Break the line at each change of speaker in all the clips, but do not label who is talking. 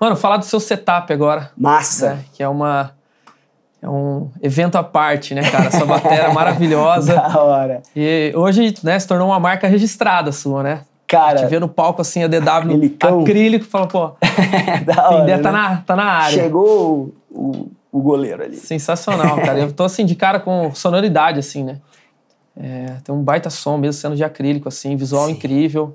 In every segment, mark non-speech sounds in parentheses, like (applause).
Mano, falar do seu setup agora. Massa. Né? Que é uma. É um evento à parte, né, cara? Essa bateria (laughs) maravilhosa. da hora. E hoje, né, se tornou uma marca registrada sua, né? Cara. Te vê no palco assim, a DW Acrílicão. acrílico, fala, pô. (laughs) da assim, hora. Né? Tá, na, tá na área. Chegou o, o goleiro ali. Sensacional, (laughs) cara. Eu tô assim, de cara com sonoridade, assim, né? É, tem um baita som mesmo sendo de acrílico, assim, visual Sim. incrível.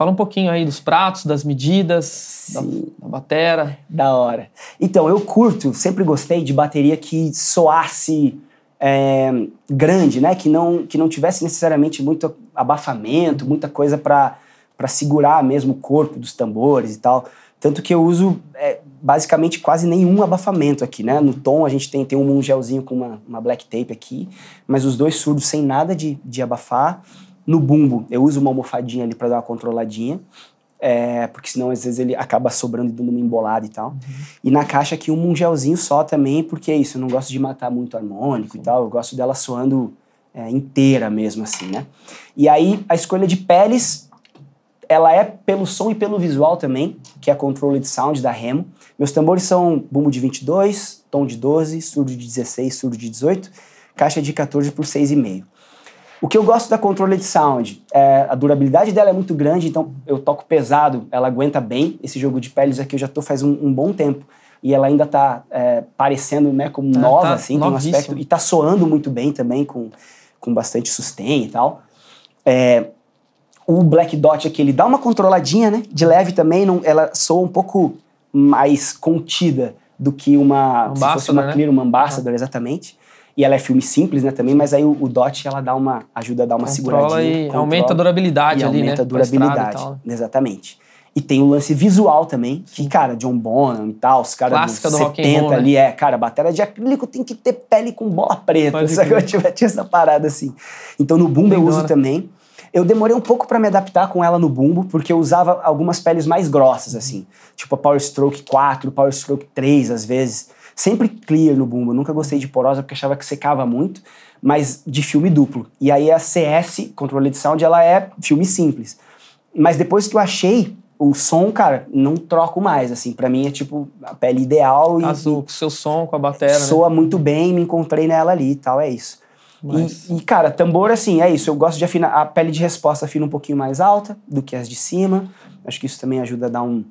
Fala um pouquinho aí dos pratos, das medidas, da, da batera. Da hora. Então, eu curto, sempre gostei de bateria que soasse é, grande, né? Que não, que não tivesse necessariamente muito abafamento, muita coisa para segurar mesmo o corpo dos tambores e tal. Tanto que eu uso é, basicamente quase nenhum abafamento aqui, né? No tom a gente tem, tem um gelzinho com uma, uma black tape aqui, mas os dois surdos sem nada de, de abafar. No bumbo, eu uso uma almofadinha ali para dar uma controladinha. É, porque senão às vezes ele acaba sobrando e dando uma embolada e tal. Uhum. E na caixa aqui um gelzinho só também, porque é isso, eu não gosto de matar muito harmônico Sim. e tal, eu gosto dela soando é, inteira mesmo assim, né? E aí a escolha de peles, ela é pelo som e pelo visual também, que é a de Sound da Remo. Meus tambores são bumbo de 22, tom de 12, surdo de 16, surdo de 18, caixa de 14 por 6,5. O que eu gosto da controle de sound é a durabilidade dela é muito grande, então eu toco pesado, ela aguenta bem. Esse jogo de peles aqui eu já tô faz um, um bom tempo e ela ainda tá é, parecendo né, como tá, nova, tá assim, tem um aspecto. E tá soando muito bem também, com, com bastante sustain e tal. É, o Black Dot aqui, ele dá uma controladinha, né? De leve também, não, ela soa um pouco mais contida do que uma. Ambassador, se fosse uma né? Clear, uma Ambassador, exatamente. E ela é filme simples, né, também, mas aí o, o DOT ela dá uma ajuda a dar uma controla seguradinha. E controla, aumenta a durabilidade e ali, aumenta né? a durabilidade. E Exatamente. E tem o lance visual também, que, cara, John Bonham e tal, os caras dos 70 roll, né? ali, né? é, cara, bateria de acrílico tem que ter pele com bola preta, Pode que Eu tive essa parada assim. Então no Boom eu uso também eu demorei um pouco para me adaptar com ela no bumbo, porque eu usava algumas peles mais grossas, assim. Tipo a Power Stroke 4, Power Stroke 3, às vezes. Sempre clear no bumbo. nunca gostei de porosa, porque achava que secava muito. Mas de filme duplo. E aí a CS, Controle de Sound, ela é filme simples. Mas depois que eu achei o som, cara, não troco mais, assim. para mim é tipo a pele ideal. E, Azul, com seu som, com a bateria. Né? Soa né? muito bem, me encontrei nela ali e tal, é isso. Mas... E, e, cara, tambor, assim, é isso. Eu gosto de afinar. A pele de resposta afina um pouquinho mais alta do que as de cima. Acho que isso também ajuda a dar um,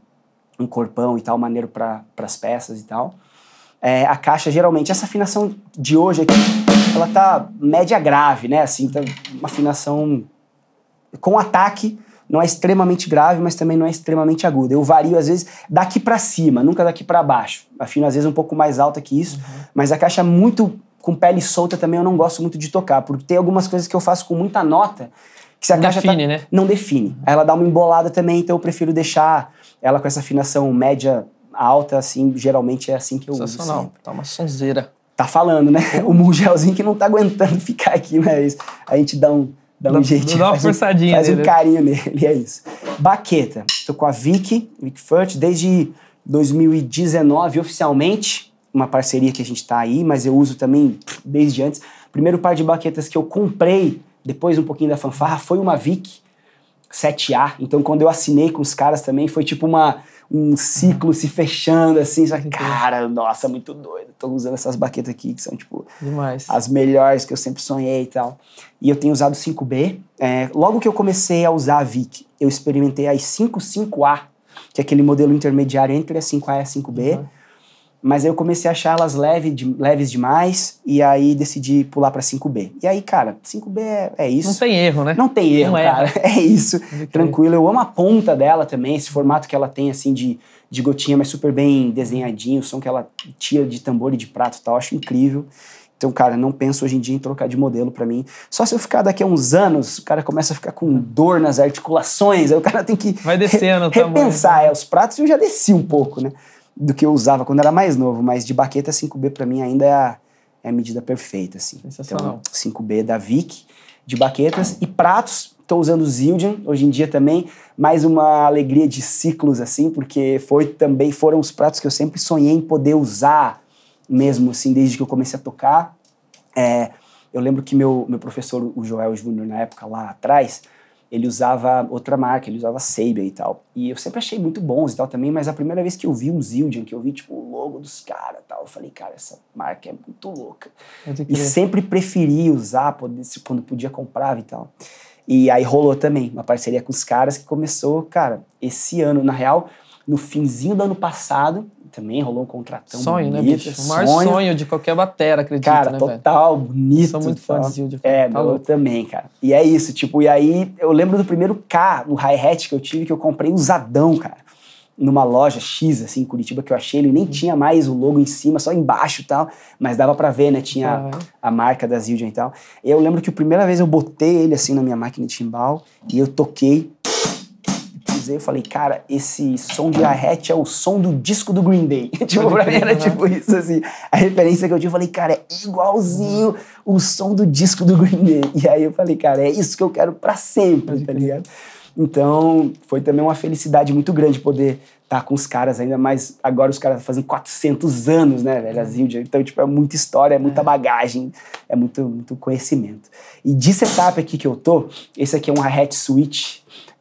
um corpão e tal, maneiro para as peças e tal. É, a caixa, geralmente, essa afinação de hoje aqui, ela tá média grave, né? Assim, tá uma afinação com ataque, não é extremamente grave, mas também não é extremamente aguda. Eu vario, às vezes, daqui para cima, nunca daqui para baixo. Afino, às vezes, um pouco mais alta que isso, uhum. mas a caixa é muito com pele solta também eu não gosto muito de tocar, porque tem algumas coisas que eu faço com muita nota que se a caixa tá define, tá, né? não define. Ela dá uma embolada também, então eu prefiro deixar ela com essa afinação média alta, assim, geralmente é assim que eu uso. Assim. Sensacional, tá uma sonzeira. Tá falando, né? (laughs) O Mungelzinho que não tá aguentando (laughs) ficar aqui, mas né? é a gente dá um, dá um jeito. Dá uma faz forçadinha um, Faz dele. um carinho nele, é isso. Baqueta. Tô com a Vicky, Vicky Furt, desde 2019 oficialmente uma parceria que a gente está aí, mas eu uso também desde antes. Primeiro par de baquetas que eu comprei, depois um pouquinho da fanfarra, foi uma Vic 7A. Então quando eu assinei com os caras também, foi tipo uma um ciclo se fechando assim, só que, cara, nossa, muito doido. Estou usando essas baquetas aqui que são tipo Demais. as melhores que eu sempre sonhei e tal. E eu tenho usado 5B. É, logo que eu comecei a usar a Vic, eu experimentei as 55A, que é aquele modelo intermediário entre a 5A e a 5B. Uhum. Mas aí eu comecei a achar elas leve de, leves demais e aí decidi pular para 5B. E aí, cara, 5B é, é, isso. Não tem erro, né? Não tem erro, Não é. cara. É, (laughs) é isso. Tranquilo. Eu amo a ponta dela também, esse formato que ela tem, assim, de, de gotinha, mas super bem desenhadinho, o som que ela tira de tambor e de prato e tal. Eu acho incrível. Então, cara, não penso hoje em dia em trocar de modelo para mim. Só se eu ficar daqui a uns anos, o cara começa a ficar com dor nas articulações, aí o cara tem que Vai descendo re repensar. É, os pratos eu já desci um pouco, né? do que eu usava quando era mais novo, mas de baqueta 5B para mim ainda é a, é a, medida perfeita, assim. Então, 5B da Vic, de baquetas e pratos, estou usando Zildjian hoje em dia também, mais uma alegria de ciclos assim, porque foi também foram os pratos que eu sempre sonhei em poder usar mesmo assim desde que eu comecei a tocar. É, eu lembro que meu, meu professor, o Joel Júnior, na época lá atrás, ele usava outra marca, ele usava Saber e tal. E eu sempre achei muito bons e tal também, mas a primeira vez que eu vi um Zildjian, que eu vi tipo o logo dos caras tal, eu falei, cara, essa marca é muito louca. É e sempre preferi usar quando podia comprar e tal. E aí rolou também uma parceria com os caras que começou, cara, esse ano, na real, no finzinho do ano passado, também rolou um contratão sonho, né, bonito. Né, bicho? O maior sonho. sonho de qualquer batera, acredito, Cara, né, total, bonito. Sou muito fã de Zildjian. É, tá eu também, cara. E é isso, tipo, e aí eu lembro do primeiro K, no hi-hat que eu tive, que eu comprei usadão, cara. Numa loja X, assim, em Curitiba, que eu achei, ele nem uhum. tinha mais o logo em cima, só embaixo e tal, mas dava para ver, né? Tinha uhum. a marca da Zildjian e tal. E eu lembro que a primeira vez eu botei ele, assim, na minha máquina de timbal e eu toquei dizer, eu falei, cara, esse som de arrete é o som do disco do Green Day. (laughs) tipo, pra mim era uhum. tipo isso, assim. A referência que eu tinha, eu falei, cara, é igualzinho o som do disco do Green Day. E aí eu falei, cara, é isso que eu quero para sempre, tá ligado? Então, foi também uma felicidade muito grande poder estar tá com os caras, ainda mais agora os caras fazem 400 anos, né, velho? Assim, então, tipo, é muita história, é muita é. bagagem, é muito, muito conhecimento. E de setup aqui que eu tô, esse aqui é um hi-hat switch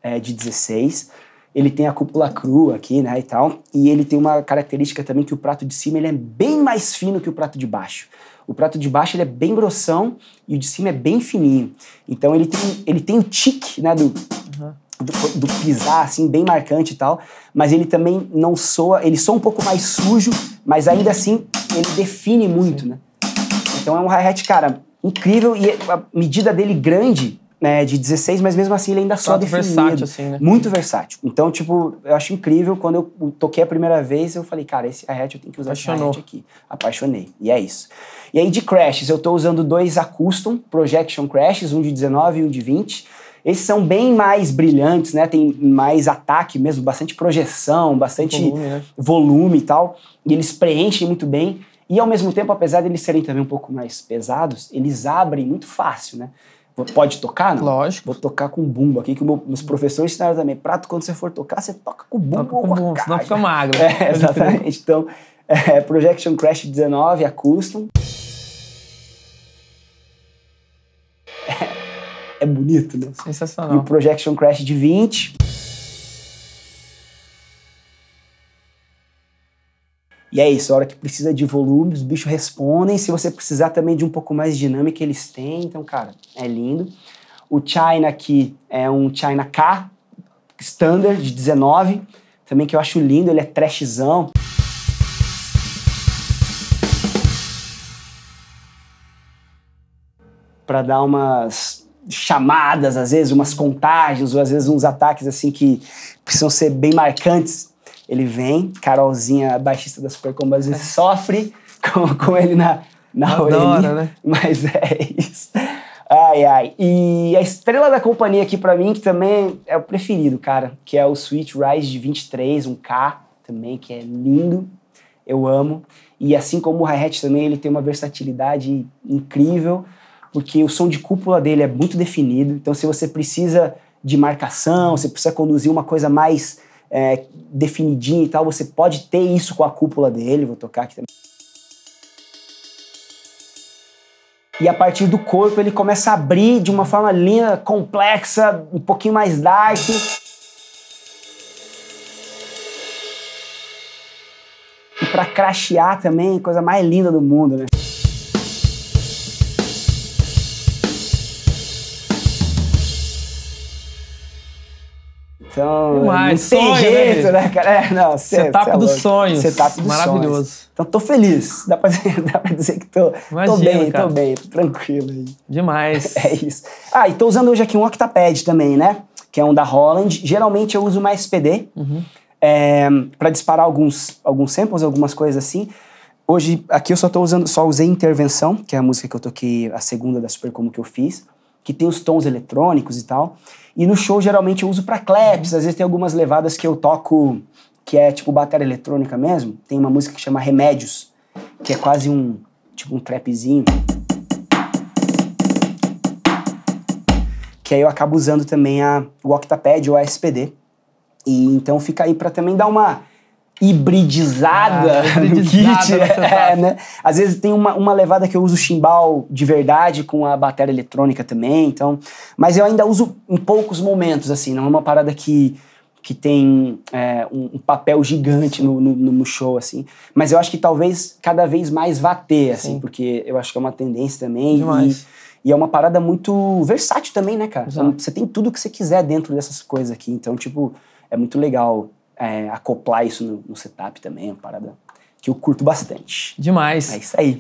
é, de 16. Ele tem a cúpula crua aqui, né, e tal. E ele tem uma característica também que o prato de cima ele é bem mais fino que o prato de baixo. O prato de baixo ele é bem grossão e o de cima é bem fininho. Então ele tem, ele tem o tique, né, do, uhum. do, do, pisar, assim, bem marcante e tal. Mas ele também não soa, ele soa um pouco mais sujo, mas ainda assim ele define muito, Sim. né? Então é um hi-hat, cara, incrível e a medida dele grande né, de 16, mas mesmo assim ele ainda só definido. Versátil, assim, né? Muito versátil. Então, tipo, eu acho incrível. Quando eu toquei a primeira vez, eu falei, cara, esse hi-hat eu tenho que usar Apaixonou. esse aqui. Apaixonei. E é isso. E aí de crashes, eu tô usando dois Acustom Projection Crashes, um de 19 e um de 20. Esses são bem mais brilhantes, né? Tem mais ataque mesmo, bastante projeção, bastante volume, né? volume e tal. E eles preenchem muito bem. E ao mesmo tempo, apesar de eles serem também um pouco mais pesados, eles abrem muito fácil, né? Pode tocar, não? Lógico. Vou tocar com bumbo aqui, que meus professores ensinaram também. Prato, quando você for tocar, você toca com bumbo toca com, com bumbo, senão fica magro. (laughs) É, exatamente. Então, (laughs) é, Projection Crash 19, a Custom. É, é bonito, né? Sensacional. E o Projection Crash de 20. E é isso, a hora que precisa de volume, os bichos respondem. Se você precisar também de um pouco mais de dinâmica, eles têm. Então, cara, é lindo. O China aqui é um China K, standard, de 19, também que eu acho lindo, ele é trashzão. Para dar umas chamadas, às vezes, umas contagens, ou às vezes uns ataques assim que precisam ser bem marcantes ele vem. Carolzinha, baixista da Supercombo, às vezes é. sofre (laughs) com, com ele na, na Adora, orelha. Né? (laughs) Mas é isso. Ai, ai. E a estrela da companhia aqui para mim, que também é o preferido, cara, que é o Sweet Rise de 23, um K também, que é lindo. Eu amo. E assim como o hi-hat também, ele tem uma versatilidade incrível, porque o som de cúpula dele é muito definido. Então, se você precisa de marcação, você precisa conduzir uma coisa mais é, definidinha e tal, você pode ter isso com a cúpula dele, vou tocar aqui também. E a partir do corpo ele começa a abrir de uma forma linda, complexa, um pouquinho mais dark. E para crachear também, coisa mais linda do mundo, né? Então, Demais. não é tem sonho, né, jeito, né, né, cara? É, não, cê, Setup é dos sonhos. Setup dos Maravilhoso. Sonhos. Então, tô feliz. Dá pra dizer, (laughs) dá pra dizer que tô, Imagina, tô bem, cara. tô bem, tô tranquilo. Aí. Demais. (laughs) É isso. Ah, e tô usando hoje aqui um Octapad também, né? Que é um da Holland. Geralmente eu uso uma SPD uhum. é, para disparar alguns, alguns samples, algumas coisas assim. Hoje, aqui eu só tô usando, só usei Intervenção, que é a música que eu toquei, a segunda da Como que eu fiz que tem os tons eletrônicos e tal. E no show geralmente eu uso para claps, às vezes tem algumas levadas que eu toco que é tipo bateria eletrônica mesmo. Tem uma música que chama Remédios, que é quase um tipo um trapzinho. Que aí eu acabo usando também a, o Octapad ou a SPD. E então fica aí para também dar uma hibridizada ah, (laughs) no kit. É, né? Às vezes tem uma, uma levada que eu uso chimbal de verdade com a bateria eletrônica também, então... Mas eu ainda uso em poucos momentos, assim, não é uma parada que que tem é, um, um, papel gigante no, no, no, show, assim. Mas eu acho que talvez cada vez mais vá ter, assim, Sim. porque eu acho que é uma tendência também. E, é uma parada muito versátil também, né, cara? Então, você tem tudo que você quiser dentro dessas coisas aqui. Então, tipo, é muito legal é, acoplar isso no, no setup também, é uma parada que eu curto bastante. Demais. É isso aí.